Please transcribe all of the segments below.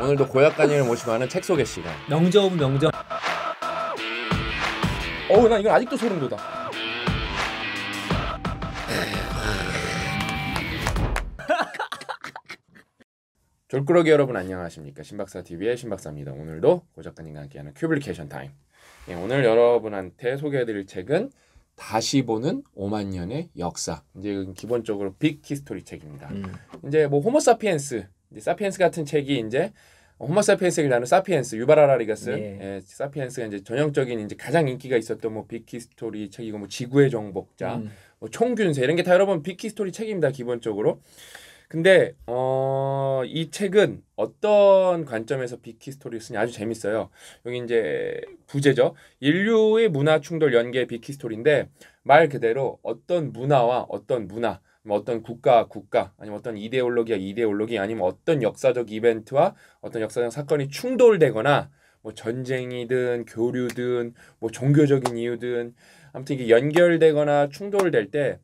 오늘도 고약관님을 모시고 하는 책 소개 시간. 명저 명저. 어우 나 이건 아직도 소름 돋아. 졸꾸러기 여러분 안녕하십니까 신박사 TV의 신박사입니다. 오늘도 고 작가님과 함께하는 큐블리케이션 타임. 예, 오늘 여러분한테 소개해드릴 책은 다시 보는 오만 년의 역사. 이제 기본적으로 빅 히스토리 책입니다. 음. 이제 뭐 호모사피엔스 사피엔스 같은 책이 이제 호모사피엔스라는 사피엔스 유바라라리가 쓴 예. 예, 사피엔스가 이제 전형적인 이제 가장 인기가 있었던 뭐 빅히스토리 책이고 뭐 지구의 정복자, 음. 뭐 총균세 이런 게 다 여러분 빅히스토리 책입니다 기본적으로. 근데 어, 이 책은 어떤 관점에서 빅히스토리를 쓰냐 아주 재밌어요. 여기 이제 부제죠. 인류의 문화 충돌 연계 빅히스토리인데 말 그대로 어떤 문화와 어떤 문화 뭐 어떤 국가 국가 아니면 어떤 이데올로기와 이데올로기 아니면 어떤 역사적 이벤트와 어떤 역사적 사건이 충돌되거나 뭐 전쟁이든 교류든 뭐 종교적인 이유든 아무튼 이게 연결되거나 충돌될 때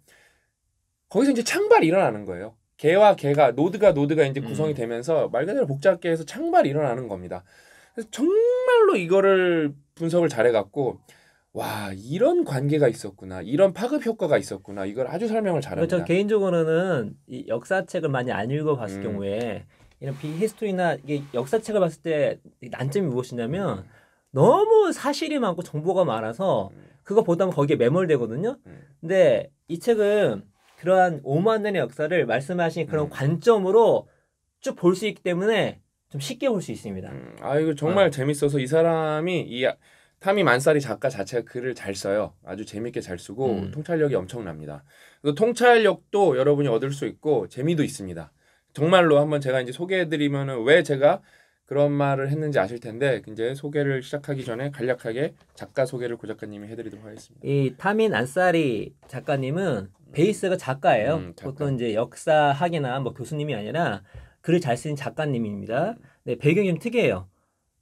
거기서 이제 창발이 일어나는 거예요. 개와 개가 노드가 노드가 이제 구성이 음. 되면서 말 그대로 복잡계에서 창발이 일어나는 겁니다. 그래서 정말로 이거를 분석을 잘해갖고 와 이런 관계가 있었구나 이런 파급 효과가 있었구나 이걸 아주 설명을 잘합니다. 저 개인적으로는 이 역사책을 많이 안 읽어봤을 음. 경우에 이런 비히스토리나 이게 역사책을 봤을 때 난점이 무엇이냐면 음. 너무 사실이 많고 정보가 많아서 음. 그거 보다 거기에 매몰되거든요. 음. 근데 이 책은 그러한 5만 년의 역사를 말씀하신 그런 관점으로 쭉 볼 수 있기 때문에 좀 쉽게 볼 수 있습니다. 아 이거 정말 어. 재밌어서 이 사람이 이 아 타미 만사리 작가 자체가 글을 잘 써요. 아주 재밌게 잘 쓰고 음. 통찰력이 엄청납니다. 그 통찰력도 여러분이 얻을 수 있고 재미도 있습니다. 정말로 한번 제가 이제 소개해드리면왜 제가 그런 말을 했는지 아실 텐데 이제 소개를 시작하기 전에 간략하게 작가 소개를 고 작가님이 해드리도록 하겠습니다. 이 타민 안사리 작가님은 음. 베이스가 작가예요. 음, 작가. 보통 이제 역사학이나 뭐 교수님이 아니라 글을 잘 쓰는 작가님입니다. 음. 네 배경이 좀 특이해요.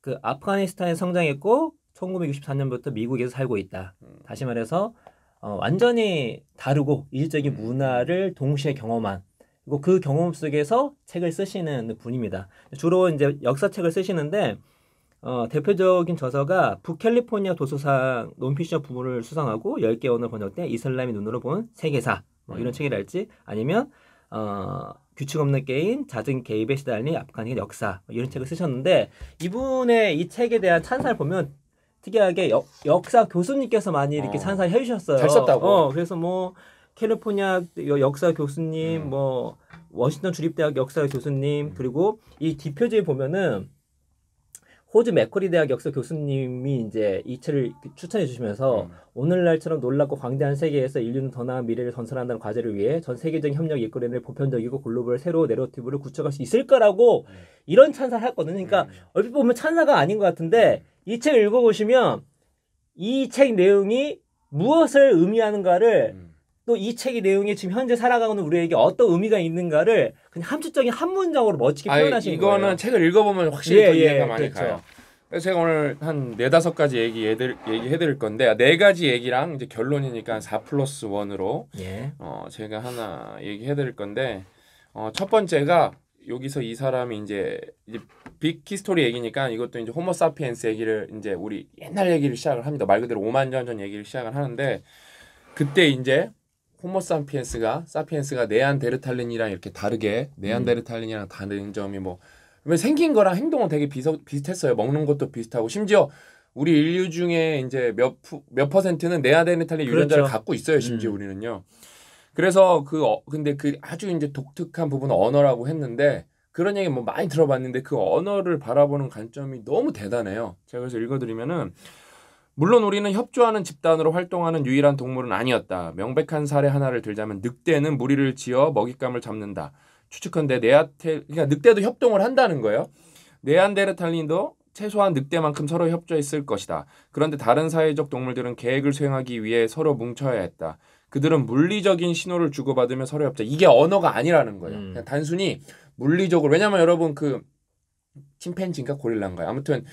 그 아프가니스탄에 성장했고 1964년부터 미국에서 살고 있다. 음. 다시 말해서 어, 완전히 다르고 이질적인 음. 문화를 동시에 경험한 그리고 그 경험 속에서 책을 쓰시는 분입니다. 주로 이제 역사책을 쓰시는데 어, 대표적인 저서가 북캘리포니아 도서상 논피션 부문을 수상하고 10개 언어 번역된 이슬람의 눈으로 본 세계사 뭐 이런 음. 책이랄지 아니면 어, 규칙 없는 게임, 잦은 개입에 시달린 아프간의 역사 뭐 이런 책을 쓰셨는데 이분의 이 책에 대한 찬사를 보면 특이하게 역, 역사 교수님께서 많이 이렇게 어. 찬사해 주셨어요. 잘 썼다고. 어, 그래서 뭐 캘리포니아 역사 교수님, 음. 뭐 워싱턴 주립대학 역사 교수님, 음. 그리고 이 뒷표지에 보면은 호주 맥커리 대학 역사 교수님이 이제 이 책을 추천해 주시면서 음. 오늘날처럼 놀랍고 광대한 세계에서 인류는 더 나은 미래를 전설한다는 과제를 위해 전 세계적인 협력 이끌어낼 보편적이고 글로벌 새로운 내러티브를 구축할 수 있을까라고 음. 이런 찬사를 했거든요. 그러니까 음. 얼핏 보면 찬사가 아닌 것 같은데 음. 이책 읽어보시면 이 책 내용이 무엇을 의미하는가를 음. 또이 책의 내용이 지금 현재 살아가는 우리에게 어떤 의미가 있는가를 그냥 함축적인 한 문장으로 멋지게 표현하신 거예요. 이거는 책을 읽어보면 확실히 예, 예 이해가 예, 많이 그렇죠. 가요. 그래서 제가 오늘 한 네다섯 가지 얘기 얘기해드릴 건데 아, 네 가지 얘기랑 이제 결론이니까 사 플러스 원으로 예. 어, 제가 하나 얘기해드릴 건데 어, 첫 번째가 여기서 이 사람이 이제 이제 빅 히스토리 얘기니까 이것도 이제 호모 사피엔스 얘기를 이제 우리 옛날 얘기를 시작을 합니다. 말 그대로 5만 년 전 얘기를 시작을 하는데 그때 이제 호모 사피엔스가 사피엔스가 네안데르탈린이랑 이렇게 다르게 음. 네안데르탈린이랑 다른 점이 뭐 생긴 거랑 행동은 되게 비서, 비슷했어요. 먹는 것도 비슷하고 심지어 우리 인류 중에 이제 몇, 몇 퍼센트는 네안데르탈린 유전자를 그렇죠. 갖고 있어요. 심지어 음. 우리는요. 그래서 그 어, 근데 그 아주 이제 독특한 부분 언어라고 했는데 그런 얘기 뭐 많이 들어봤는데 그 언어를 바라보는 관점이 너무 대단해요. 제가 그래서 읽어드리면은 물론 우리는 협조하는 집단으로 활동하는 유일한 동물은 아니었다. 명백한 사례 하나를 들자면 늑대는 무리를 지어 먹잇감을 잡는다. 추측한데 네아테 그러니까 늑대도 협동을 한다는 거예요. 네안데르탈린도 최소한 늑대만큼 서로 협조했을 것이다. 그런데 다른 사회적 동물들은 계획을 수행하기 위해 서로 뭉쳐야 했다. 그들은 물리적인 신호를 주고받으며 서로 협자. 이게 언어가 아니라는 거예요. 음. 그냥 단순히 물리적으로 왜냐면 여러분 그 침팬지인가 고릴라인가요? 아무튼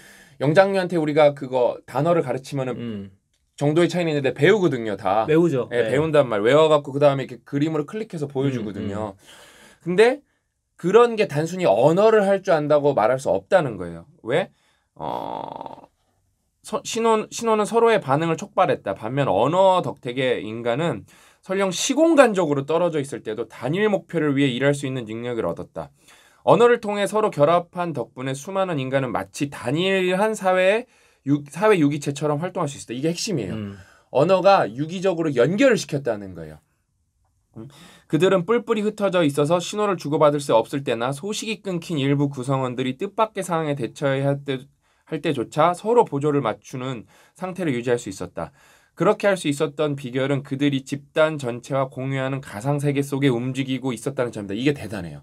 영장류한테 우리가 그거 단어를 가르치면은 음. 정도의 차이는 있는데 배우거든요, 다. 배우죠. 예, 네. 배운단 말. 외워갖고 그 다음에 이렇게 그림으로 클릭해서 보여주거든요. 음, 음. 근데 그런 게 단순히 언어를 할 줄 안다고 말할 수 없다는 거예요. 왜? 어, 서, 신혼, 신혼은 서로의 반응을 촉발했다. 반면 언어 덕택의 인간은 설령 시공간적으로 떨어져 있을 때도 단일 목표를 위해 일할 수 있는 능력을 얻었다. 언어를 통해 서로 결합한 덕분에 수많은 인간은 마치 단일한 사회의 유, 사회 유기체처럼 활동할 수 있었다. 이게 핵심이에요. 음. 언어가 유기적으로 연결을 시켰다는 거예요. 음. 그들은 뿔뿔이 흩어져 있어서 신호를 주고받을 수 없을 때나 소식이 끊긴 일부 구성원들이 뜻밖의 상황에 대처해야 할, 때, 할 때조차 서로 보조를 맞추는 상태를 유지할 수 있었다. 그렇게 할 수 있었던 비결은 그들이 집단 전체와 공유하는 가상 세계 속에 움직이고 있었다는 점이다. 이게 대단해요.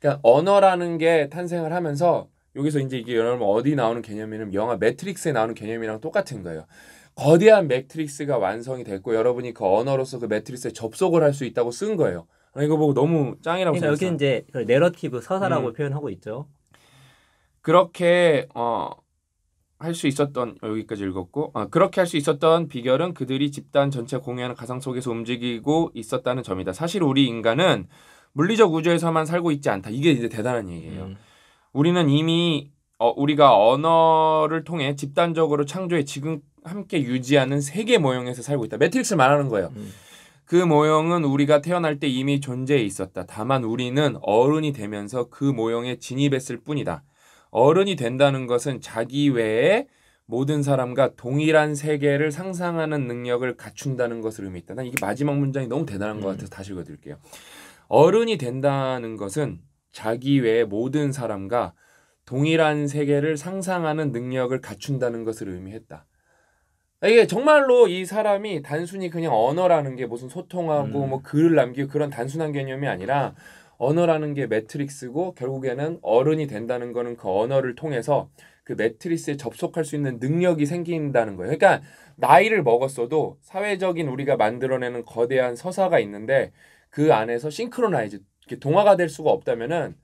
그러니까 언어라는 게 탄생을 하면서 여기서 이제 이게 여러분 어디 나오는 개념이냐면 영화 매트릭스에 나오는 개념이랑 똑같은 거예요. 거대한 매트릭스가 완성이 됐고 여러분이 그 언어로서 그 매트릭스에 접속을 할 수 있다고 쓴 거예요. 아, 이거 보고 너무 짱이라고 그러니까 생각했어요. 여기 이제 그 내러티브 서사라고 음. 표현하고 있죠. 그렇게 어 할수 있었던 여기까지 읽었고 아, 그렇게 할 수 있었던 비결은 그들이 집단 전체 공유하는 가상 속에서 움직이고 있었다는 점이다. 사실 우리 인간은 물리적 우주에서만 살고 있지 않다. 이게 이제 대단한 얘기예요. 음. 우리는 이미 어, 우리가 언어를 통해 집단적으로 창조해 지금 함께 유지하는 세계 모형에서 살고 있다. 매트릭스 말하는 거예요. 음. 그 모형은 우리가 태어날 때 이미 존재해 있었다. 다만 우리는 어른이 되면서 그 모형에 진입했을 뿐이다. 어른이 된다는 것은 자기 외에 모든 사람과 동일한 세계를 상상하는 능력을 갖춘다는 것을 의미했다. 난 이게 마지막 문장이 너무 대단한 것 음. 같아서 다시 읽어드릴게요. 어른이 된다는 것은 자기 외의 모든 사람과 동일한 세계를 상상하는 능력을 갖춘다는 것을 의미했다. 이게 정말로 이 사람이 단순히 그냥 언어라는 게 무슨 소통하고 음. 뭐 글을 남기고 그런 단순한 개념이 아니라 언어라는 게 매트릭스고 결국에는 어른이 된다는 거는 그 언어를 통해서 그매트릭스에 접속할 수 있는 능력이 생긴다는 거예요. 그러니까 나이를 먹었어도 사회적인 우리가 만들어내는 거대한 서사가 있는데 그 안에서 싱크로나이즈 이렇게 동화가 될 수가 없다면은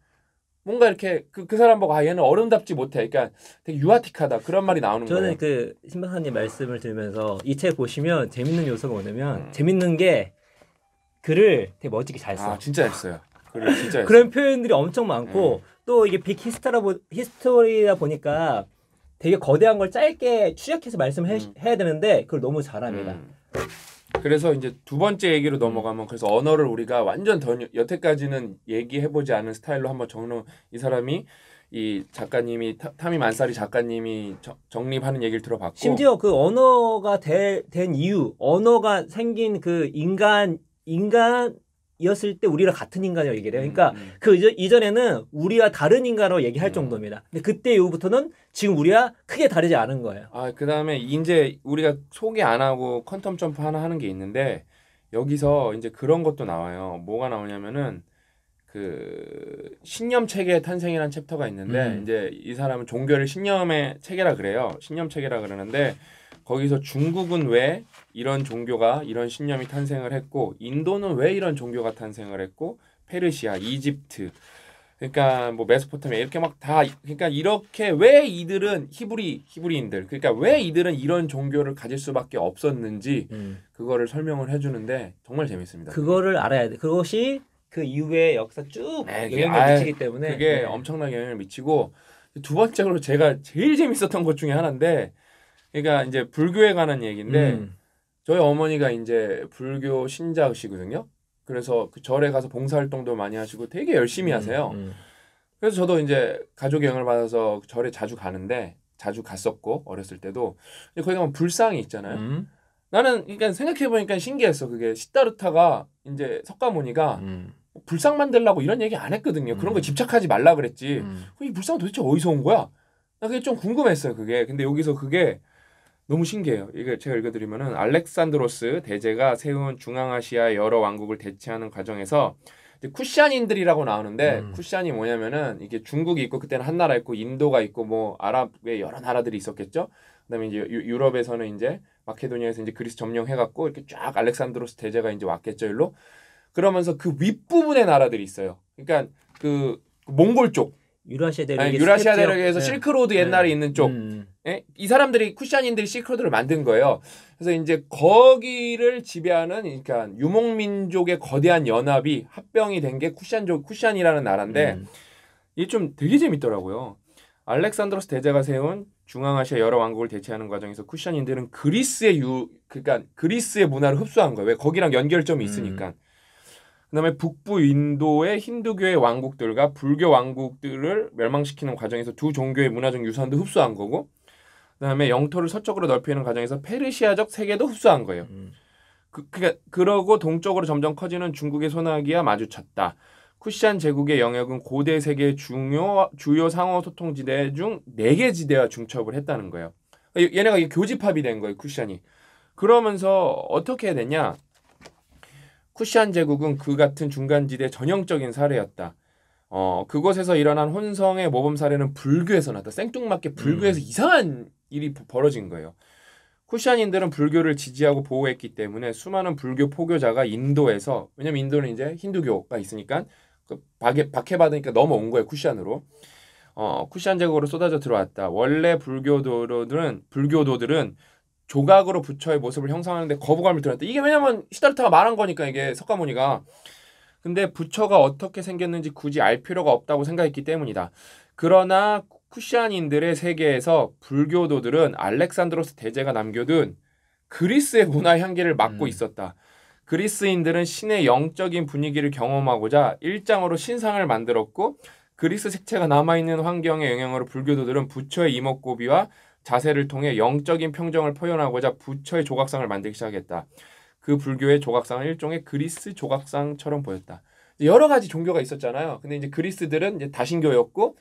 뭔가 이렇게 그, 그 사람 보고 아 얘는 어른답지 못해. 그러니까 되게 유아틱하다 그런 말이 나오는 저는 거예요. 저는 그 신박사님 말씀을 들으면서 이 책 보시면 재밌는 요소가 뭐냐면 음. 재밌는 게 글을 되게 멋지게 잘 써. 아 진짜 잘 써요. 그런 표현들이 엄청 많고 음. 또 이게 빅 히스토라 보, 히스토리다 보니까 되게 거대한 걸 짧게 추적해서 말씀을 해, 음. 해야 되는데 그걸 너무 잘합니다. 음. 그래서 이제 두 번째 얘기로 넘어가면 그래서 언어를 우리가 완전 더 여태까지는 얘기해 보지 않은 스타일로 한번 정리 이 사람이 이 작가님이 타, 타미 만사리 작가님이 저, 정립하는 얘기를 들어봤고 심지어 그 언어가 되, 된 이유 언어가 생긴 그 인간 인간 이었을 때 우리랑 같은 인간이라고 얘기를 해요. 음, 그러니까 음, 음. 그 이전에는 우리와 다른 인간으로 얘기할 음. 정도입니다. 근데 그때 이후부터는 지금 우리와 크게 다르지 않은 거예요. 아, 그다음에 이제 우리가 소개 안 하고 컨텀 점프 하나 하는 게 있는데 여기서 이제 그런 것도 나와요. 뭐가 나오냐면은 그 신념 체계 탄생이라는 챕터가 있는데 음. 이제 이 사람은 종교를 신념의 체계라 그래요. 신념 체계라 그러는데 거기서 중국은 왜 이런 종교가 이런 신념이 탄생을 했고 인도는 왜 이런 종교가 탄생을 했고 페르시아, 이집트 그러니까 뭐 메소포타미아 이렇게 막 다 그러니까 이렇게 왜 이들은 히브리 히브리인들 그러니까 왜 이들은 이런 종교를 가질 수밖에 없었는지 음. 그거를 설명을 해주는데 정말 재밌습니다. 그거를 알아야 돼. 그것이 그 이후의 역사 쭉 네, 영향을 아예, 미치기 때문에 그게 네. 엄청난 영향을 미치고 두 번째로 제가 제일 재밌었던 것 중에 하나인데 그러니까 이제 불교에 관한 얘기인데 음. 저희 어머니가 이제 불교 신자시거든요. 그래서 그 절에 가서 봉사활동도 많이 하시고 되게 열심히 음, 하세요. 음, 음. 그래서 저도 이제 가족의 영을 받아서 절에 자주 가는데 자주 갔었고 어렸을 때도 근 거기 가면 불상이 있잖아요. 음. 나는 그러니까 생각해 보니까 신기했어. 그게 시다르타가 이제 석가모니가 음. 불상 만들라고 이런 얘기 안 했거든요. 그런 거 음. 집착하지 말라 그랬지. 이 불상 도대체 어디서 온 거야? 나 그게 좀 궁금했어요. 그게 근데 여기서 그게 너무 신기해요. 이게 제가 읽어드리면은 알렉산드로스 대제가 세운 중앙아시아 여러 왕국을 대체하는 과정에서 쿠시안인들이라고 나오는데 음. 쿠시안이 뭐냐면은 이게 중국이 있고 그때는 한 나라 있고 인도가 있고 뭐 아랍의 여러 나라들이 있었겠죠. 그다음에 이제 유, 유럽에서는 이제 마케도니아에서 이제 그리스 점령해갖고 이렇게 쫙 알렉산드로스 대제가 이제 왔겠죠 일로. 그러면서 그 윗부분의 나라들이 있어요. 그러니까 그 몽골 쪽 유라시아 대륙 유라시아 대륙에서 네. 실크로드 네. 옛날에 네. 있는 쪽. 음. 음. 예? 이 사람들이 쿠시인들이 실크로드를 만든 거예요. 그래서 이제 거기를 지배하는 그러니까 유목민족의 거대한 연합이 합병이 된 게쿠시족쿠시이라는 나라인데 음. 이게 좀 되게 재밌더라고요. 알렉산드로스 대제가 세운 중앙아시아 여러 왕국을 대체하는 과정에서 쿠시인들은 그리스의 유 그러니까 그리스의 문화를 흡수한 거예요. 왜 거기랑 연결점이 있으니까. 음. 그다음에 북부 인도의 힌두교의 왕국들과 불교 왕국들을 멸망시키는 과정에서 두 종교의 문화적 유산도 흡수한 거고 그다음에 영토를 서쪽으로 넓히는 과정에서 페르시아적 세계도 흡수한 거예요. 음. 그, 그러니까 그러고 동쪽으로 점점 커지는 중국의 소나기와 마주쳤다. 쿠시안 제국의 영역은 고대 세계의 중요 주요 상호 소통 지대 중 네 개 지대와 중첩을 했다는 거예요. 얘네가 교집합이 된 거예요, 쿠시안이. 그러면서 어떻게 해야 되냐 쿠시안 제국은 그 같은 중간 지대 전형적인 사례였다. 어, 그곳에서 일어난 혼성의 모범 사례는 불교에서 났다. 생뚱맞게 불교에서 음. 이상한 일이 벌어진 거예요. 쿠시안인들은 불교를 지지하고 보호했기 때문에 수많은 불교 포교자가 인도에서 왜냐면 인도는 이제 힌두교가 있으니까 그 박해 박해받으니까 넘어온 거예요 쿠시안으로. 어, 쿠시안 제국으로 쏟아져 들어왔다. 원래 불교도들은 불교도들은 조각으로 부처의 모습을 형상하는데 거부감을 드렸다. 이게 왜냐면 시달타가 말한 거니까 이게 석가모니가. 근데 부처가 어떻게 생겼는지 굳이 알 필요가 없다고 생각했기 때문이다. 그러나 쿠시안인들의 세계에서 불교도들은 알렉산드로스 대제가 남겨둔 그리스의 문화 향기를 맡고 음. 있었다. 그리스인들은 신의 영적인 분위기를 경험하고자 일장으로 신상을 만들었고 그리스 색채가 남아있는 환경의 영향으로 불교도들은 부처의 이목구비와 자세를 통해 영적인 평정을 표현하고자 부처의 조각상을 만들기 시작했다. 그 불교의 조각상은 일종의 그리스 조각상처럼 보였다. 여러 가지 종교가 있었잖아요. 근데 이제 그리스들은 이제 다신교였고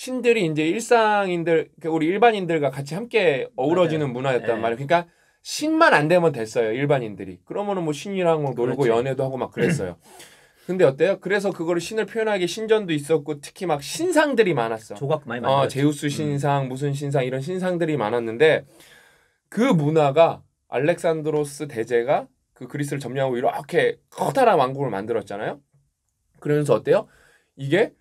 신들이 이제 일상인들 그러니까 우리 일반인들과 같이 함께 어우러지는 맞아요. 문화였단 네. 말이에요. 그러니까 신만 안 되면 됐어요 일반인들이. 그러면은 뭐 신이랑 뭐 놀고 그렇죠. 연애도 하고 막 그랬어요. 근데 어때요? 그래서 그거를 신을 표현하기 신전도 있었고 특히 막 신상들이 많았어. 조각 많이 많았 어, 제우스 음. 신상, 음. 무슨 신상 이런 신상들이 많았는데 그 문화가 알렉산드로스 대제가 그 그리스를 점령하고 이렇게 커다란 왕국을 만들었잖아요. 그러면서 어때요? 이게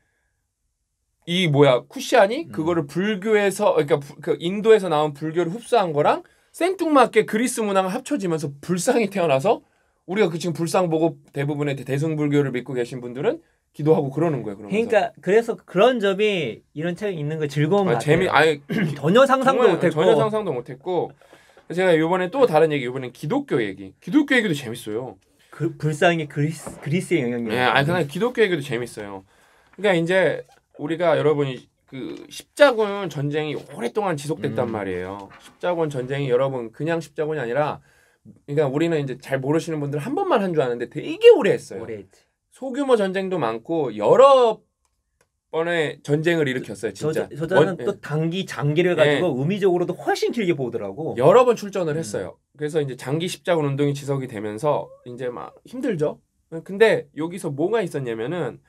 이 뭐야 쿠시안이 음. 그거를 불교에서 그러니까 부, 그 인도에서 나온 불교를 흡수한 거랑 생뚱맞게 그리스 문화가 합쳐지면서 불상이 태어나서 우리가 그 지금 불상 보고 대부분의 대승불교를 믿고 계신 분들은 기도하고 그러는 거예요. 그러면서. 그러니까 그래서 그런 점이 이런 책이 있는 거 즐거운 아, 재미 아예 전혀 상상도 못했고 전혀 상상도 못했고 제가 이번에 또 다른 얘기 이번엔 기독교 얘기 기독교 얘기도 재밌어요. 그 불상이 그리스 그리스의 영향력. 예, 아니 그냥 기독교 얘기도 재밌어요. 그러니까 이제 우리가 여러분이 그 십자군 전쟁이 오랫동안 지속됐단 음. 말이에요. 십자군 전쟁이 여러분 그냥 십자군이 아니라 그러니까 우리는 이제 잘 모르시는 분들 한 번만 한 줄 아는데 되게 오래 했어요. 오래 했지. 소규모 전쟁도 많고 여러 번의 전쟁을 일으켰어요. 진짜. 저, 저자는 원, 또 예. 단기 장기를 예. 가지고 네. 의미적으로도 훨씬 길게 보더라고. 여러 번 출전을 음. 했어요. 음. 그래서 이제 장기 십자군 운동이 지속이 되면서 이제 막 힘들죠. 근데 여기서 뭐가 있었냐면은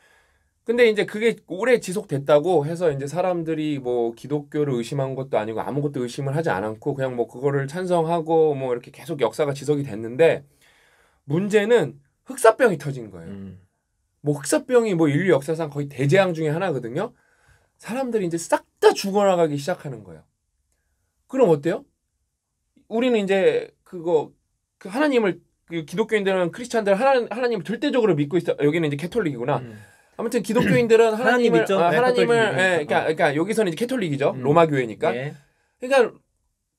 근데 이제 그게 오래 지속됐다고 해서 이제 사람들이 뭐 기독교를 의심한 것도 아니고 아무것도 의심을 하지 않았고 그냥 뭐 그거를 찬성하고 뭐 이렇게 계속 역사가 지속이 됐는데 문제는 흑사병이 터진 거예요. 음. 뭐 흑사병이 뭐 인류 역사상 거의 대재앙 중에 하나거든요. 사람들이 이제 싹 다 죽어나가기 시작하는 거예요. 그럼 어때요? 우리는 이제 그거 그 하나님을 그 기독교인들은 크리스찬들 하나, 하나님을 절대적으로 믿고 있어. 여기는 이제 캐톨릭이구나. 음. 아무튼 기독교인들은 하나님 하나님을 죠 아, 네, 하나님을 예, 그러니까, 그러니까 여기서는 이제 캐톨릭이죠. 음. 로마 교회니까. 네. 그러니까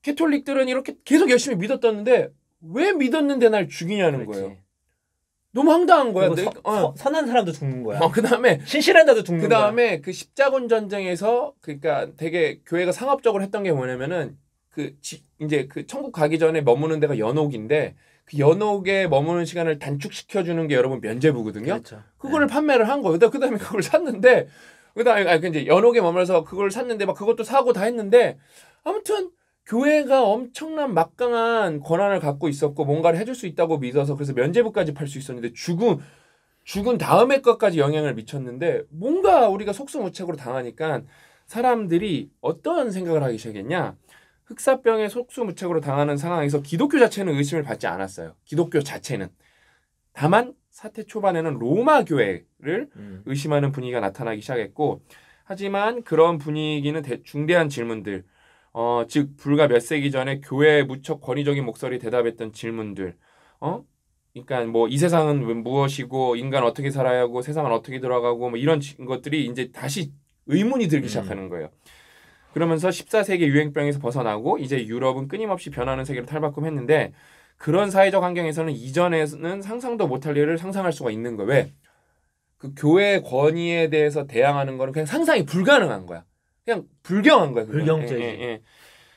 캐톨릭들은 이렇게 계속 열심히 믿었다는데 왜 믿었는데 날 죽이냐는 그렇지. 거예요. 너무 황당한 거야. 서, 어. 선한 사람도 죽는 거야. 어, 그다음에 신실한 자도 죽는 그다음에 거야. 그 십자군 전쟁에서 그러니까 되게 교회가 상업적으로 했던 게 뭐냐면은 그 지, 이제 그 천국 가기 전에 머무는 데가 연옥인데 그 연옥에 머무는 시간을 단축시켜 주는 게 여러분 면제부거든요. 그렇죠. 그거를 네. 판매를 한 거예요. 그다음에 그걸 샀는데 그다음에 아 그 이제 연옥에 머물러서 그걸 샀는데 막 그것도 사고 다 했는데 아무튼 교회가 엄청난 막강한 권한을 갖고 있었고 뭔가를 해줄 수 있다고 믿어서 그래서 면제부까지 팔 수 있었는데 죽은 죽은 다음에 것까지 영향을 미쳤는데 뭔가 우리가 속수무책으로 당하니까 사람들이 어떤 생각을 하기 시작했냐 흑사병의 속수무책으로 당하는 상황에서 기독교 자체는 의심을 받지 않았어요. 기독교 자체는. 다만 사태 초반에는 로마 교회를 음. 의심하는 분위기가 나타나기 시작했고 하지만 그런 분위기는 대, 중대한 질문들 어, 즉 불과 몇 세기 전에 교회에 무척 권위적인 목소리 대답했던 질문들 어? 그러니까 뭐 이 세상은 무엇이고 인간 어떻게 살아야 하고 세상은 어떻게 돌아가고 뭐 이런 것들이 이제 다시 의문이 들기 음. 시작하는 거예요. 음. 그러면서 14세기 유행병에서 벗어나고 이제 유럽은 끊임없이 변하는 세계로 탈바꿈했는데 그런 사회적 환경에서는 이전에는 상상도 못할 일을 상상할 수가 있는 거예요. 왜? 그 교회 권위에 대해서 대항하는 거는 그냥 상상이 불가능한 거야. 그냥 불경한 거야. 불경죄. 예, 예, 예,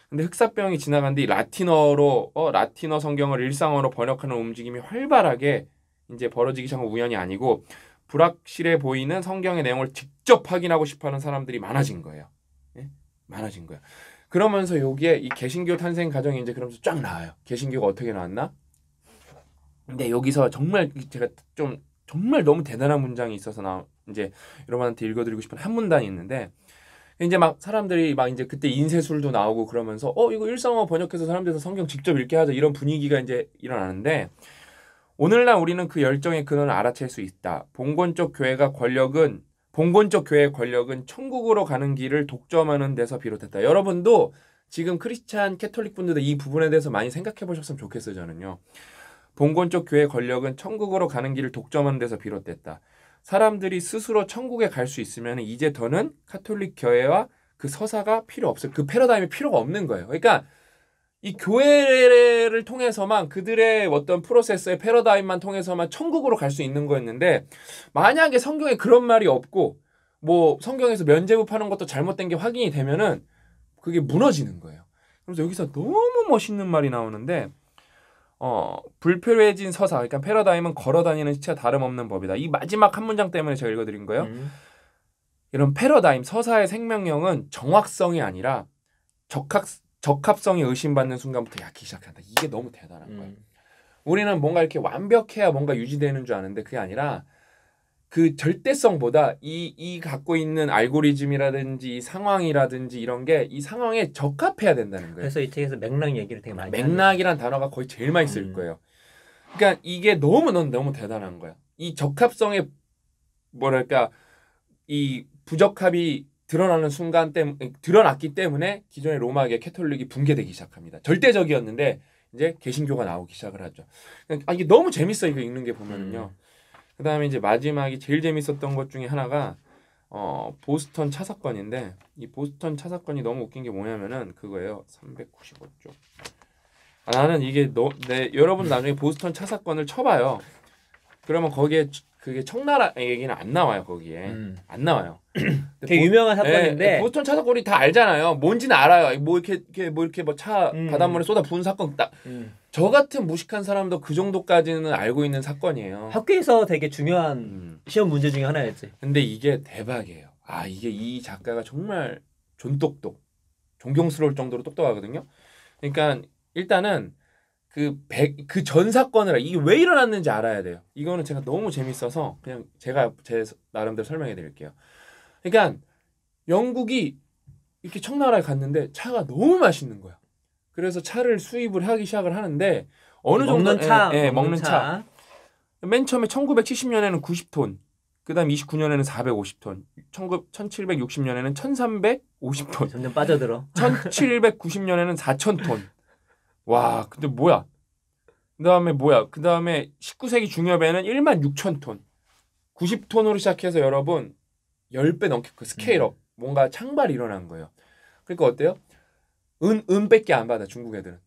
근데 흑사병이 지나간 뒤 라틴어로 어, 라틴어 성경을 일상어로 번역하는 움직임이 활발하게 이제 벌어지기 전은 우연이 아니고 불확실해 보이는 성경의 내용을 직접 확인하고 싶어하는 사람들이 많아진 거예요. 많아진 거야. 그러면서 여기에 이 개신교 탄생 과정이 이제 그러면서 쫙 나와요. 개신교가 어떻게 나왔나? 근데 여기서 정말 제가 좀 정말 너무 대단한 문장이 있어서 나 이제 여러분한테 읽어드리고 싶은 한 문단이 있는데 이제 막 사람들이 막 이제 그때 인쇄술도 나오고 그러면서 어 이거 일상어 번역해서 사람들에서 성경 직접 읽게 하자 이런 분위기가 이제 일어나는데 오늘날 우리는 그 열정의 근원을 알아챌 수 있다. 봉건적 교회가 권력은 봉건적 교회 의 권력은 천국으로 가는 길을 독점하는 데서 비롯했다. 여러분도 지금 크리스찬 캐톨릭 분들도 이 부분에 대해서 많이 생각해 보셨으면 좋겠어요. 저는요. 봉건적 교회 의 권력은 천국으로 가는 길을 독점하는 데서 비롯됐다. 사람들이 스스로 천국에 갈 수 있으면 이제 더는 카톨릭 교회와 그 서사가 필요 없어요. 그 패러다임이 필요가 없는 거예요. 그러니까 이 교회를 통해서만 그들의 어떤 프로세스의 패러다임만 통해서만 천국으로 갈 수 있는 거였는데 만약에 성경에 그런 말이 없고 뭐 성경에서 면제부파는 것도 잘못된 게 확인이 되면은 그게 무너지는 거예요. 그래서 여기서 너무 멋있는 말이 나오는데 어, 불필요해진 서사, 그러니까 패러다임은 걸어다니는 시체 다름없는 법이다. 이 마지막 한 문장 때문에 제가 읽어드린 거예요. 음. 이런 패러다임, 서사의 생명력은 정확성이 아니라 적합, 적합성이 의심받는 순간부터 약기 시작한다. 이게 너무 대단한 음. 거예 우리는 뭔가 이렇게 완벽해야 뭔가 유지되는 줄 아는데 그게 아니라 그 절대성보다 이, 이 갖고 있는 알고리즘이라든지 상황이라든지 이런 게 이 상황에 적합해야 된다는 거예요. 그래서 이 책에서 맥락 얘기를 되게 많이 맥락이란 단어가 거의 제일 많이 쓸 음. 거예요. 그러니까 이게 너무 너무, 너무 대단한 거야. 이 적합성의 뭐랄까 이 부적합이 드러나는 순간 때문에 드러났기 때문에 기존의 로마계 캐톨릭이 붕괴되기 시작합니다. 절대적이었는데 이제 개신교가 나오기 시작을 하죠. 그러니까, 아 이게 너무 재밌어 이거 읽는 게 보면은요. 음. 그다음에 이제 마지막이 제일 재밌었던 것 중에 하나가 어 보스턴 차 사건인데 이 보스턴 차 사건이 너무 웃긴 게 뭐냐면은 그거예요. 395쪽. 아, 나는 이게 너, 네, 여러분 나중에 보스턴 차 사건을 쳐봐요. 그러면 거기에 그게 청나라 얘기는 안 나와요 거기에 음. 안 나와요. 되게 보, 유명한 사건인데 예, 네, 보통턴 차사건이 다 알잖아요. 뭔지는 알아요. 뭐 이렇게, 이렇게 뭐 이렇게 뭐차 음. 바닷물에 쏟아 부은 사건 딱. 음. 저 같은 무식한 사람도 그 정도까지는 알고 있는 사건이에요. 학교에서 되게 중요한 음. 시험 문제 중에 하나였지. 근데 이게 대박이에요. 아 이게 이 작가가 정말 존똑똑 존경스러울 정도로 똑똑하거든요. 그러니까 일단은 그전 그 사건을 이게 왜 일어났는지 알아야 돼요. 이거는 제가 너무 재밌어서 그냥 제가 제 나름대로 설명해 드릴게요. 그러니까 영국이 이렇게 청나라에 갔는데 차가 너무 맛있는 거야. 그래서 차를 수입을 하기 시작을 하는데 어느 정도 먹는 차, 예, 예, 먹는 차. 차. 맨 처음에 1970년에는 90톤, 그다음 29년에는 450톤, 1 1760년에는 1350톤. 점점 빠져들어. 1790년에는 4000톤. 와, 근데 뭐야? 그다음에 뭐야? 그다음에 19세기 중엽에는 1만 6천 톤. 90톤으로 시작해서 여러분 10배 넘게 그 스케일업 음. 뭔가 창발이 일어난 거예요. 그러니까 어때요? 은 은밖에 안 받아 중국 애들은.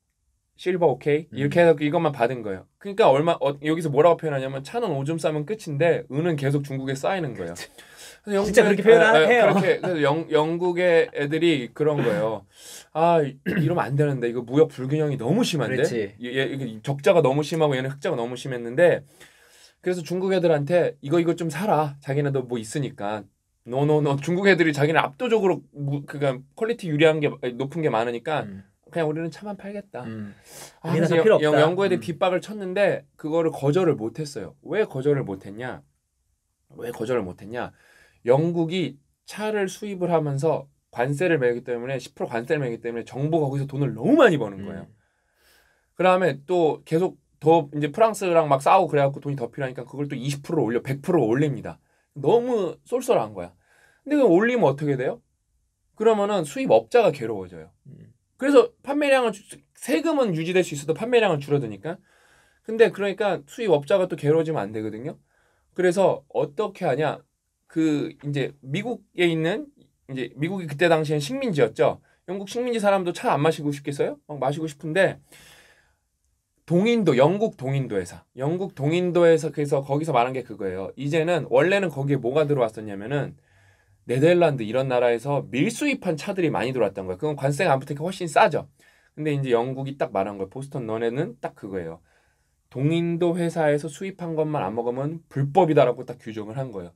실버 오케이 음. 이렇게 해서 이것만 받은 거예요. 그러니까 얼마 어, 여기서 뭐라고 표현하냐면 차는 오줌 싸면 끝인데 은은 계속 중국에 쌓이는 거예요. 그렇 영국에, 진짜 그렇게 표현해요. 아, 네, 그렇게 영, 영국의 애들이 그런 거예요. 아 이러면 안 되는데 이거 무역 불균형이 너무 심한데 그 얘, 예, 예, 적자가 너무 심하고 얘는 흑자가 너무 심했는데 그래서 중국 애들한테 이거 이거 좀 사라 자기네도 뭐 있으니까 노노노 중국 애들이 자기는 압도적으로 무, 그니까 퀄리티 유리한 게 높은 게 많으니까 음. 그냥 우리는 차만 팔겠다. 음. 아, 그래서 필요 영, 영국 애들이 음. 핍박을 쳤는데 그거를 거절을 못했어요. 왜 거절을 못했냐? 왜 거절을 못했냐? 영국이 차를 수입을 하면서 관세를 매기 때문에 10% 관세를 매기 때문에 정부가 거기서 돈을 너무 많이 버는 거예요. 음. 그다음에 또 계속 더 이제 프랑스랑 막 싸우고 그래갖고 돈이 더 필요하니까 그걸 또20% 올려 100% 올립니다. 너무 쏠쏠한 거야. 근데 그 올리면 어떻게 돼요? 그러면은 수입업자가 괴로워져요. 음. 그래서 판매량은 세금은 유지될 수 있어도 판매량은 줄어드니까. 근데 그러니까 수입업자가 또 괴로워지면 안 되거든요. 그래서 어떻게 하냐? 그 이제 미국에 있는 이제 미국이 그때 당시엔 식민지였죠. 영국 식민지 사람도 차 안 마시고 싶겠어요? 막 마시고 싶은데 동인도 영국 동인도 회사 영국 동인도 회사 그래서 거기서 말한 게 그거예요. 이제는 원래는 거기에 뭐가 들어왔었냐면은 네덜란드 이런 나라에서 밀수입한 차들이 많이 들어왔던 거예요. 그건 관세가 안붙으니 훨씬 싸죠. 근데 이제 영국이 딱 말한 거예요. 보스턴 너네는 딱 그거예요. 동인도 회사에서 수입한 것만 안 먹으면 불법이다라고 딱 규정을 한 거예요.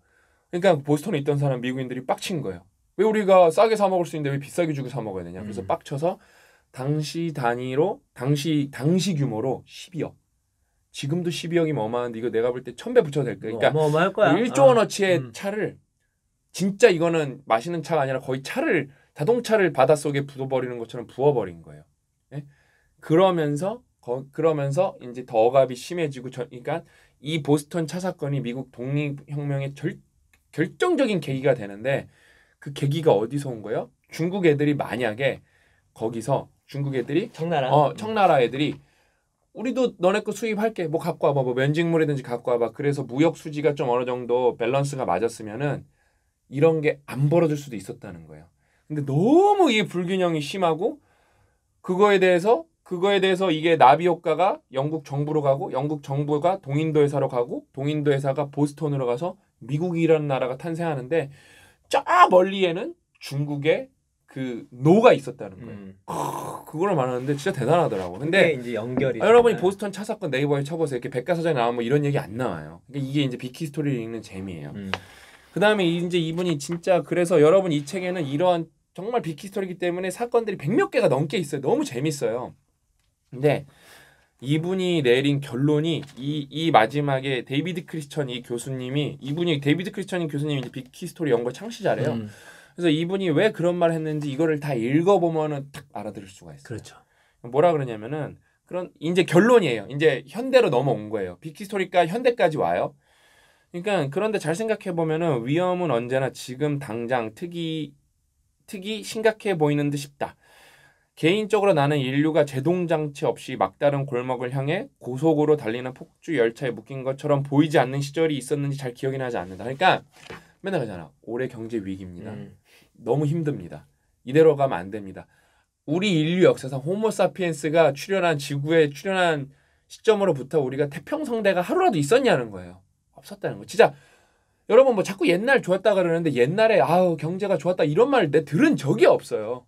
그러니까 보스턴에 있던 사람 미국인들이 빡친 거예요. 왜 우리가 싸게 사 먹을 수 있는데 왜 비싸게 주고 사 먹어야 되냐. 그래서 음. 빡쳐서 당시 단위로 당시 당시 규모로 12억. 지금도 12억이면 어마한데 이거 내가 볼 때 천배 붙여도 될 뭐 그러니까 거야. 그러니까 어 1조 원어치의 음. 차를 진짜 이거는 마시는 차가 아니라 거의 차를 자동차를 바닷속에 부어버리는 것처럼 부어버린 거예요. 예? 그러면서 거, 그러면서 이제 더 억압이 심해지고 저, 그러니까 이 보스턴 차 사건이 미국 독립혁명의 절대 결정적인 계기가 되는데 그 계기가 어디서 온 거예요? 중국 애들이 만약에 거기서 중국 애들이 청나라 어 음. 청나라 애들이 우리도 너네 거 수입할게 뭐 갖고 와봐 뭐 면직물이든지 갖고 와봐 그래서 무역 수지가 좀 어느 정도 밸런스가 맞았으면은 이런 게 안 벌어질 수도 있었다는 거예요. 근데 너무 이 불균형이 심하고 그거에 대해서 그거에 대해서 이게 나비 효과가 영국 정부로 가고 영국 정부가 동인도 회사로 가고 동인도 회사가 보스턴으로 가서 미국이라는 나라가 탄생하는데 저 멀리에는 중국의 그 노가 있었다는 거예요. 음. 그걸 말하는데 진짜 대단하더라고. 근데 이제 연결이 아, 여러분이 보스턴 차 사건 네이버에 쳐보세요. 이렇게 백과사전에 나오면 뭐 이런 얘기 안 나와요. 그러니까 이게 이제 비키 스토리를 읽는 재미예요. 음. 그다음에 이제 이분이 진짜 그래서 여러분 이 책에는 이러한 정말 비키 스토리이기 때문에 사건들이 백몇 개가 넘게 있어요. 너무 재밌어요. 근데 이분이 내린 결론이 이, 이 마지막에 데이비드 크리스천 이 교수님이 이분이 데이비드 크리스천 교수님이 이제 빅히스토리 연구 창시자래요. 음. 그래서 이분이 왜 그런 말을 했는지 이거를 다 읽어보면은 딱 알아들을 수가 있어요. 그렇죠. 뭐라 그러냐면은 그런 이제 결론이에요. 이제 현대로 넘어온 거예요. 빅키스토리가 현대까지 와요. 그러니까 그런데 잘 생각해 보면은 위험은 언제나 지금 당장 특이 특이 심각해 보이는 듯 싶다. 개인적으로 나는 인류가 제동 장치 없이 막다른 골목을 향해 고속으로 달리는 폭주 열차에 묶인 것처럼 보이지 않는 시절이 있었는지 잘 기억이 나지 않는다. 그러니까 맨날 그러잖아. 올해 경제 위기입니다. 음. 너무 힘듭니다. 이대로 가면 안 됩니다. 우리 인류 역사상 호모사피엔스가 출현한 지구에 출현한 시점으로부터 우리가 태평성대가 하루라도 있었냐는 거예요. 없었다는 거. 진짜 여러분 뭐 자꾸 옛날 좋았다 그러는데 옛날에 아우 경제가 좋았다 이런 말내 들은 적이 없어요.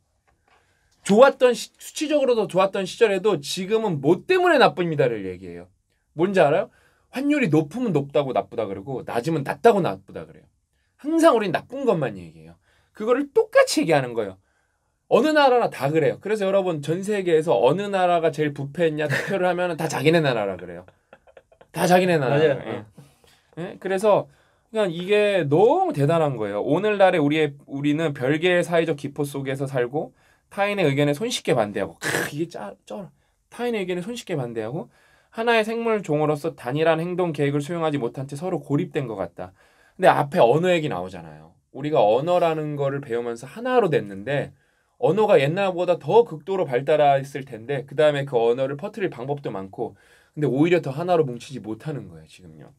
좋았던 시, 수치적으로도 좋았던 시절에도 지금은 뭐 때문에 나쁩니다를 얘기해요. 뭔지 알아요? 환율이 높으면 높다고 나쁘다 그러고 낮으면 낮다고 나쁘다 그래요. 항상 우린 나쁜 것만 얘기해요. 그거를 똑같이 얘기하는 거예요. 어느 나라나 다 그래요. 그래서 여러분 전 세계에서 어느 나라가 제일 부패했냐 투표를 하면 다 자기네 나라라 그래요. 다 자기네 나라. 맞아요. 예. 예? 그래서 그냥 이게 너무 대단한 거예요. 오늘날의 우리의 우리는 별개의 사회적 기포 속에서 살고 타인의 의견에 손쉽게 반대하고 크 이게 짜, 쩔 타인의 의견에 손쉽게 반대하고 하나의 생물 종으로서 단일한 행동 계획을 수용하지 못한 채 서로 고립된 것 같다. 근데 앞에 언어 얘기 나오잖아요. 우리가 언어라는 거를 배우면서 하나로 됐는데 언어가 옛날보다 더 극도로 발달했을 텐데 그 다음에 그 언어를 퍼뜨릴 방법도 많고 근데 오히려 더 하나로 뭉치지 못하는 거예요 지금요.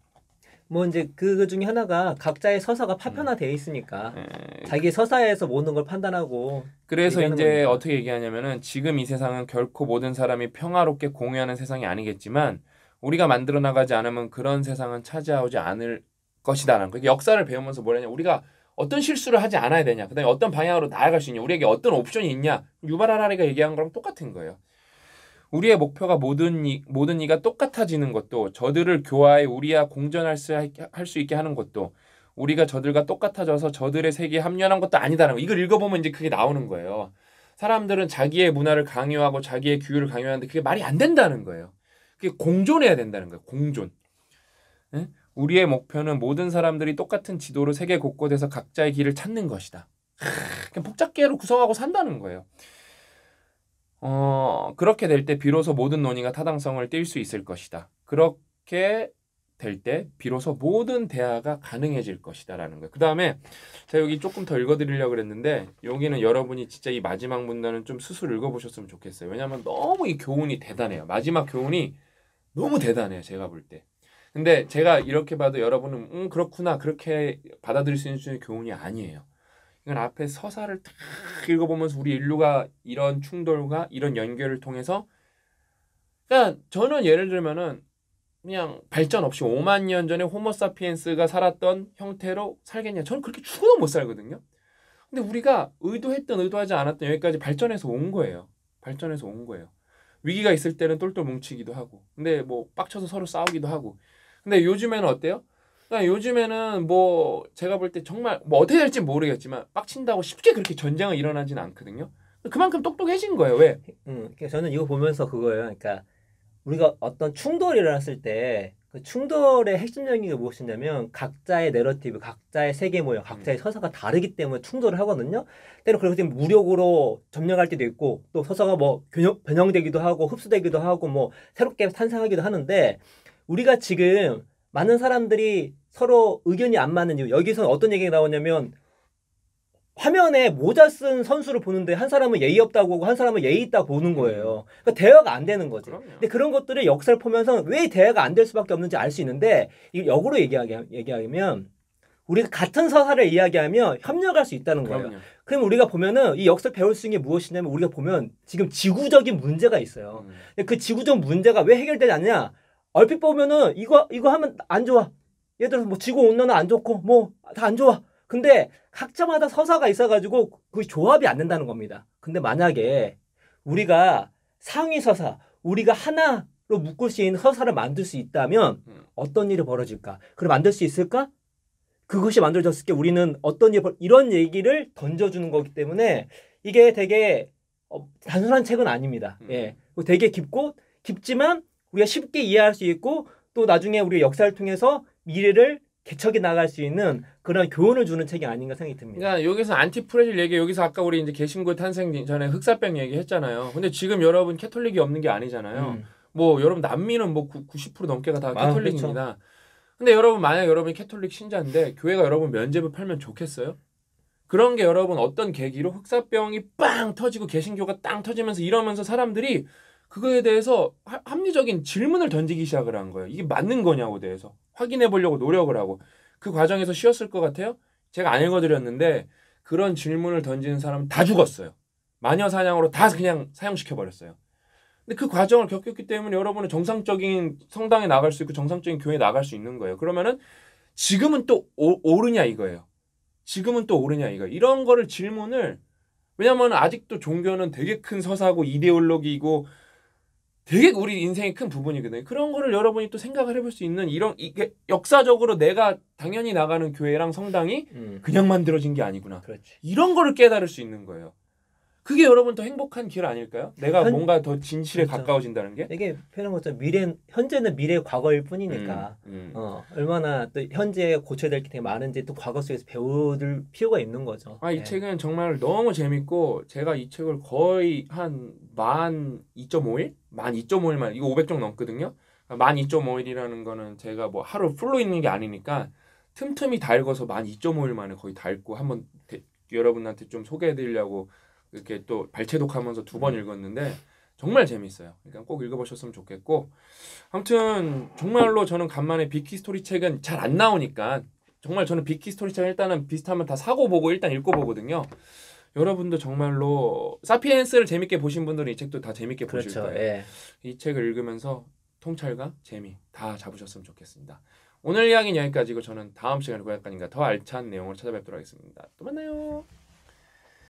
뭐 이제 그, 그 중에 하나가 각자의 서사가 파편화돼 있으니까 음. 네. 자기 서사에서 모든 걸 판단하고 그래서 이제 거니까. 어떻게 얘기하냐면은 지금 이 세상은 결코 모든 사람이 평화롭게 공유하는 세상이 아니겠지만 우리가 만들어 나가지 않으면 그런 세상은 차지하지 않을 것이다라는 거. 역사를 배우면서 뭐냐 우리가 어떤 실수를 하지 않아야 되냐. 그다음에 어떤 방향으로 나아갈 수 있냐. 우리에게 어떤 옵션이 있냐. 유발하라리가 얘기한 거랑 똑같은 거예요. 우리의 목표가 모든 이, 모든 이가 똑같아지는 것도 저들을 교화해 우리와 공존할 수, 할 수 있게 하는 것도 우리가 저들과 똑같아져서 저들의 세계에 합류하는 것도 아니다라는 이걸 읽어보면 이제 그게 나오는 거예요. 사람들은 자기의 문화를 강요하고 자기의 규율을 강요하는데 그게 말이 안 된다는 거예요. 그게 공존해야 된다는 거예요. 공존. 응? 우리의 목표는 모든 사람들이 똑같은 지도로 세계 곳곳에서 각자의 길을 찾는 것이다. 그냥 복잡계로 구성하고 산다는 거예요. 어, 그렇게 될 때 비로소 모든 논의가 타당성을 띨 수 있을 것이다. 그렇게 될 때 비로소 모든 대화가 가능해질 것이다라는 거예요. 그 다음에 제가 여기 조금 더 읽어드리려고 그랬는데 여기는 여러분이 진짜 이 마지막 문단은 좀 스스로 읽어보셨으면 좋겠어요. 왜냐하면 너무 이 교훈이 대단해요. 마지막 교훈이 너무 대단해요. 제가 볼 때. 근데 제가 이렇게 봐도 여러분은 음 그렇구나 그렇게 받아들일 수 있는 교훈이 아니에요. 이건 앞에 서사를 탁 읽어보면서 우리 인류가 이런 충돌과 이런 연결을 통해서 그러니까 저는 예를 들면은 그냥 발전 없이 5만 년 전에 호모사피엔스가 살았던 형태로 살겠냐? 저는 그렇게 죽어도 못 살거든요. 근데 우리가 의도했던 의도하지 않았던 여기까지 발전해서 온 거예요. 발전해서 온 거예요. 위기가 있을 때는 똘똘 뭉치기도 하고, 근데 뭐 빡쳐서 서로 싸우기도 하고. 근데 요즘에는 어때요? 그러니까 요즘에는 뭐 제가 볼 때 정말 뭐 어떻게 될지 모르겠지만 빡친다고 쉽게 그렇게 전쟁은 일어나진 않거든요. 그만큼 똑똑해진 거예요. 왜? 음, 그러니까 저는 이거 보면서 그거예요. 그러니까 우리가 어떤 충돌이 일어났을 때 그 충돌의 핵심적인 게 무엇이냐면 각자의 내러티브, 각자의 세계 모형, 각자의 음. 서사가 다르기 때문에 충돌을 하거든요. 때로 그리고 무력으로 점령할 때도 있고 또 서사가 뭐 변형, 변형되기도 하고 흡수되기도 하고 뭐 새롭게 탄생하기도 하는데 우리가 지금 많은 사람들이 서로 의견이 안 맞는 이유. 여기서 어떤 얘기가 나오냐면 화면에 모자 쓴 선수를 보는데 한 사람은 예의 없다고 하고 한 사람은 예의 있다고 보는 음. 거예요. 그러니까 대화가 안 되는 거지. 그럼요. 근데 그런 것들을 역사를 보면서 왜 대화가 안 될 수밖에 없는지 알 수 있는데 이걸 역으로 얘기하게, 얘기하면 우리가 같은 서사를 이야기하면 협력할 수 있다는 거예요. 그럼요. 그럼 우리가 보면은 이 역사 를 배울 수 있는 게 무엇이냐면 우리가 보면 지금 지구적인 문제가 있어요. 음. 근데 그 지구적 문제가 왜 해결되지 않냐? 얼핏 보면은 이거 이거 하면 안 좋아. 예를 들어서 뭐 지구 온난화 안 좋고 뭐 다 안 좋아. 근데 각자마다 서사가 있어가지고 그 조합이 안 된다는 겁니다. 근데 만약에 우리가 상위 서사, 우리가 하나로 묶을 수 있는 서사를 만들 수 있다면 음. 어떤 일이 벌어질까? 그걸 만들 수 있을까? 그것이 만들어졌을 때 우리는 어떤 일, 이런 얘기를 던져주는 거기 때문에 이게 되게 어, 단순한 책은 아닙니다. 음. 예. 되게 깊고 깊지만 우리가 쉽게 이해할 수 있고 또 나중에 우리 역사를 통해서 미래를 개척해 나갈 수 있는 그런 교훈을 주는 책이 아닌가 생각이 듭니다. 그러니까 여기서 안티프레질 얘기 여기서 아까 우리 이제 개신교 탄생 전에 흑사병 얘기했잖아요. 근데 지금 여러분 캐톨릭이 없는 게 아니잖아요. 음. 뭐 여러분 남미는 뭐 90% 넘게가 다 아, 캐톨릭입니다. 그렇죠. 근데 여러분 만약 여러분 캐톨릭 신자인데 교회가 여러분 면제부 팔면 좋겠어요? 그런 게 여러분 어떤 계기로 흑사병이 빵 터지고 개신교가 땅 터지면서 이러면서 사람들이 그거에 대해서 합리적인 질문을 던지기 시작을 한 거예요. 이게 맞는 거냐고 대해서 확인해 보려고 노력을 하고 그 과정에서 쉬었을 것 같아요. 제가 안 읽어드렸는데 그런 질문을 던지는 사람은 다 죽었어요. 마녀 사냥으로 다 그냥 사용시켜 버렸어요. 근데 그 과정을 겪었기 때문에 여러분은 정상적인 성당에 나갈 수 있고 정상적인 교회에 나갈 수 있는 거예요. 그러면은 지금은 또 오, 르냐 이거예요. 지금은 또 오르냐 이거. 이런 거를 질문을 왜냐면 아직도 종교는 되게 큰 서사고 이데올로기이고 되게 우리 인생의 큰 부분이거든요. 그런 거를 여러분이 또 생각을 해볼 수 있는 이런 이게 역사적으로 내가 당연히 나가는 교회랑 성당이 음. 그냥 만들어진 게 아니구나. 그렇지. 이런 거를 깨달을 수 있는 거예요. 그게 여러분 더 행복한 길 아닐까요? 내가 현, 뭔가 더 진실에 그렇죠. 가까워진다는 게 이게 표현한 것처럼 미래 현재는 미래 과거일 뿐이니까 음, 음. 어, 얼마나 또 현재에 고쳐야 될 게 되게 많은지 또 과거 속에서 배울 필요가 있는 거죠. 아이 네. 책은 정말 너무 재밌고 제가 이 책을 거의 한 만 2.5일, 만 2.5일만 이거 500쪽 넘거든요. 만 2.5일이라는 거는 제가 뭐 하루 풀로 있는 게 아니니까 틈틈이 다 읽어서 만 2.5일 만에 거의 다 읽고 한번 여러분한테 좀 소개해드리려고. 이렇게 또 발췌독하면서 두번 음. 읽었는데 정말 재밌어요. 그러니까 꼭 읽어보셨으면 좋겠고 아무튼 정말로 저는 간만에 비키 스토리 책은 잘 안 나오니까 정말 저는 비키 스토리 책은 일단은 비슷하면 다 사고 보고 일단 읽고 보거든요. 여러분도 정말로 사피엔스를 재밌게 보신 분들은 이 책도 다 재밌게 보실 그렇죠, 거예요. 예. 이 책을 읽으면서 통찰과 재미 다 잡으셨으면 좋겠습니다. 오늘 이야기는 여기까지고 저는 다음 시간에 고약간인가 더 알찬 내용을 찾아뵙도록 하겠습니다. 또 만나요.